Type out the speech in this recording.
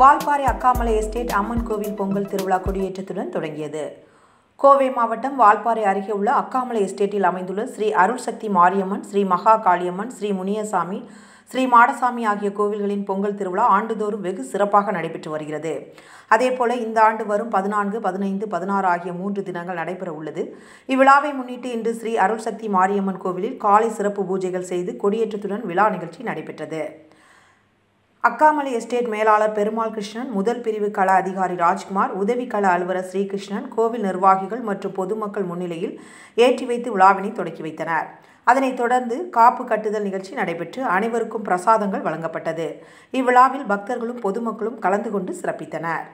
Valparai அக்காமலை estate அம்மன் கோவில் பொங்கல் திருவிழா கொடியேற்றத்துடன் தொடங்கியது கோவை மாவட்டம் வால்பாறை அருகே உள்ள அக்காமலை எஸ்டேட்டில் அமைந்துள்ள ஸ்ரீ அருள் சக்தி மாரியம்மன் ஸ்ரீ மகா காளியம்மன் ஸ்ரீ முனியசாமி ஸ்ரீ மாடசாமி ஆகிய கோவில்களின் பொங்கல் திருவிழா ஆண்டுதோறும் வெகு சிறப்பாக நடைபெற்று வருகிறது அதேபோல இந்த ஆண்டு வரும் பதினான்கு பதினைந்து பதினாறு ஆகிய மூன்று தினங்கள் நடைபெற உள்ளது இவ்விழாவை முன்னிட்டு இன்று ஸ்ரீ அருள்சக்தி மாரியம்மன் கோவிலில் காலை சிறப்பு பூஜைகள் செய்து கொடியேற்றத்துடன் விழா நிகழ்ச்சி நடைபெற்றது அக்காமலை எஸ்டேட் மேலாளர் பெருமாள் கிருஷ்ணன் முதல் பிரிவு கள அதிகாரி ராஜ்குமார் உதவி கள அலுவலர் ஸ்ரீகிருஷ்ணன் கோவில் நிர்வாகிகள் மற்றும் பொதுமக்கள் முன்னிலையில் ஏற்றி வைத்து விழாவினை தொடக்கி வைத்தனர் அதனைத் தொடர்ந்து காப்பு கட்டுதல் நிகழ்ச்சி நடைபெற்று அனைவருக்கும் பிரசாதங்கள் வழங்கப்பட்டது இவ்விழாவில் பக்தர்களும் பொதுமக்களும் கலந்து கொண்டு சிறப்பித்தனர்